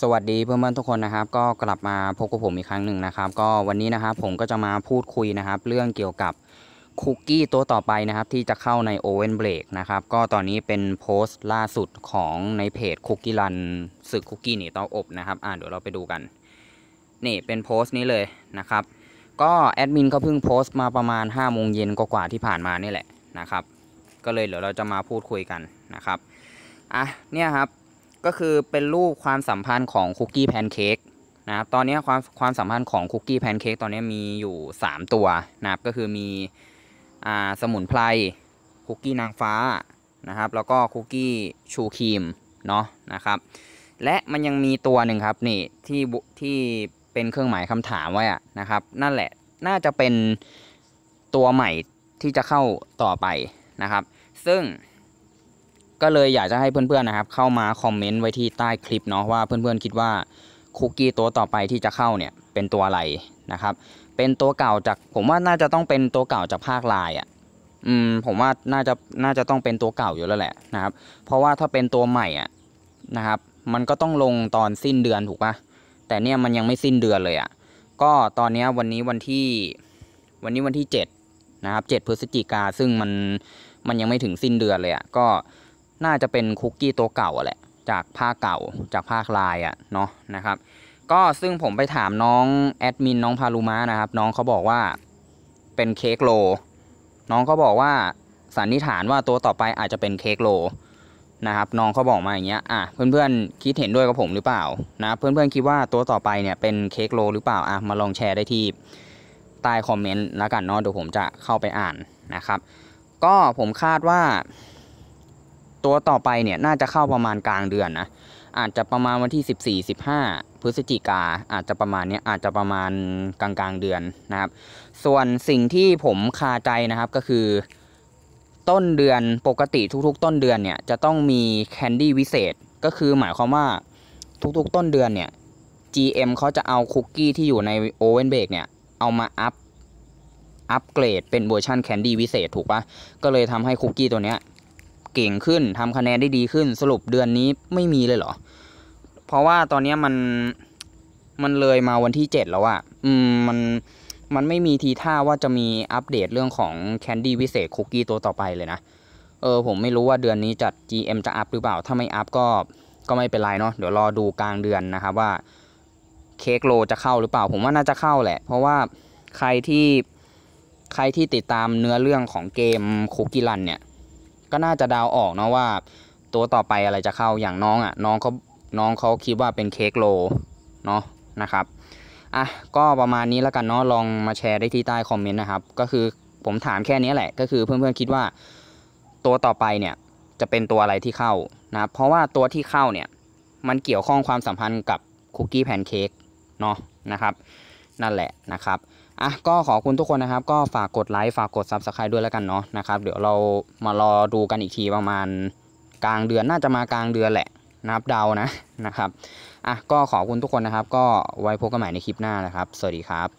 สวัสดีเพื่อนเพื่อนทุกคนนะครับ ก็กลับมาพบกับผมอีกครั้งหนึ่งนะครับ ก็วันนี้นะครับ ผมก็จะมาพูดคุยนะครับ เรื่องเกี่ยวกับคุกกี้ตัวต่อไปนะครับที่จะเข้าใน Owen Break นะครับก็ตอนนี้เป็นโพสต์ล่าสุดของในเพจคุกกี้รันสึกคุกกี้หนีเตาอบนะครับอ่าเดี๋ยวเราไปดูกันนี่เป็นโพสต์นี้เลยนะครับ ก็แอดมินเขาเพิ่งโพสต์มาประมาณ5้าโมงเย็นกว่าที่ผ่านมานี่แหละนะครับก็เลยเดี๋ยวเราจะมาพูดคุยกันนะครับอ่ะเนี่ยครับก็คือเป็นรูปความสัมพันธ์ของคุกกี้แพนเค้กนะครับตอนนี้ความความสัมพันธ์ของคุกกี้แพนเค้กตอนนี้มีอยู่ 3 ตัวนะครับก็คือมีอ่าสมุนไพรคุกกี้นางฟ้านะครับแล้วก็คุกกี้ชูครีมเนาะนะครับและมันยังมีตัวหนึ่งครับนี่ที่ที่เป็นเครื่องหมายคำถามไว้อะนะครับ นั่นแหละน่าจะเป็นตัวใหม่ที่จะเข้าต่อไปนะครับ ซึ่งก็เลยอยากจะให้เพื่อนๆนะครับเข้ามาคอมเมนต์ไว้ที่ใต้คลิปเนาะว่าเพื่อนๆคิดว่า คุกกี้ตัวต่อไปที่จะเข้าเนี่ยเป็นตัวอะไรนะครับ เป็นตัวเก่าจากผมว่าน่าจะต้องเป็นตัวเก่าจากภาคลายอะ่ะอืมผมว่าน่าจะน่าจะต้องเป็นตัวเก่าอยู่แล้วแหละนะครับ เพราะว่าถ้าเป็นตัวใหม่อ่ะนะครับ มันก็ต้องลงตอนสิ้นเดือนถูกปะแต่เนี่ยมันยังไม่สิ้นเดือนเลยอ่ะ ก็ตอนนี้วันนี้วันที่ วันนี้วันที่7นะครับ7พฤศจิกาซึ่งมันมันยังไม่ถึงสิ้นเดือนเลยอะ่ะ ก็น่าจะเป็นคุกกี้ตัวเก่าแหละจากภาคเก่าจากภาคลายอะ่ะเนาะนะครับ ก็ซึ่งผมไปถามน้องแอดมิน น้องพารุมานะครับน้องเขาบอกว่าเป็นเค้กโล น้องเขาบอกว่าสันนิษฐานว่าตัวต่อไปอาจจะเป็นเค้กโลนะครับน้องเขาบอกมาอย่างเงี้ยอ่ะเพื่อนๆคิดเห็นด้วยกับผมหรือเปล่านะเพื่อนๆคิดว่าตัวต่อไปเนี่ยเป็นเค้กโลหรือเปล่าอ่ะมาลองแชร์ได้ที่ใต้คอมเมนต์แล้วกันเนาะเดี๋ยวผมจะเข้าไปอ่านนะครับ ก็ผมคาดว่าตัวต่อไปเนี่ยน่าจะเข้าประมาณกลางเดือนนะอาจจะประมาณวันที่ 14 15 พฤศจิกาอาจจะประมาณนี้อาจจะประมาณกลางกลางเดือนนะครับส่วนสิ่งที่ผมคาใจนะครับก็คือต้นเดือนปกติทุกๆ ต้นเดือนเนี่ยจะต้องมีแคนดี้วิเศษ ก็คือหมายความว่าทุกๆต้นเดือนเนี่ย GM เขาจะเอาคุกกี้ที่อยู่ในโอเวนเบกเนี่ยเอามาอัพอัปเกรดเป็นเวอร์ชันแคนดี้วิเศษถูกปะก็เลยทำให้คุกกี้ตัวเนี้ยเก่งขึ้นทำคะแนนได้ดีขึ้นสรุปเดือนนี้ไม่มีเลยเหรอ เพราะว่าตอนนี้มันมันเลยมาวันที่เจ็ดแล้วอะอืมมันมันไม่มีทีท่าว่าจะมีอัปเดตเรื่องของแคนดี้วิเศษคุกกี้ตัวต่อไปเลยนะเออ ผมไม่รู้ว่าเดือนนี้จัด GM จะอัพหรือเปล่า ถ้าไม่อัพก็ก็ไม่เป็นไรเนาะเดี๋ยวรอดูกลางเดือนนะครับว่าเค้กโลจะเข้าหรือเปล่า ผมว่าน่าจะเข้าแหละ เพราะว่าใครที่ใครที่ติดตามเนื้อเรื่องของเกมคุกกี้รันเนี่ยก็น่าจะดาวออกเนาะว่าตัวต่อไปอะไรจะเข้าอย่างน้องอะ่ะน้องเขาน้องเขาคิดว่าเป็นเค้กโลเนาะนะครับอ่ะก็ประมาณนี้แล้วกันเนาะลองมาแชร์ได้ที่ใต้คอมเมนต์นะครับ ก็คือผมถามแค่นี้แหละ ก็คือเพื่อนๆคิดว่า ตัวต่อไปเนี่ยจะเป็นตัวอะไรที่เข้านะเพราะว่าตัวที่เข้าเนี่ย มันเกี่ยวข้องความสัมพันธ์กับคุกกี้แพนเค้กเนาะนะครับนั่นแหละนะครับอ่ะก็ขอบคุณทุกคนนะครับก็ฝากกดไลค์ฝากกดซับสไคร b ด้วยแล้วกันเนาะนะครับเดี๋ยวเรามารอดูกันอีกทีประมาณกลางเดือนน่าจะมากลางเดือนแหละนับเดานะนะครับอ่ะก็ขอบคุณทุกคนนะครับ ก็ไว้พบกันใหม่ในคลิปหน้านะครับ สวัสดีครับ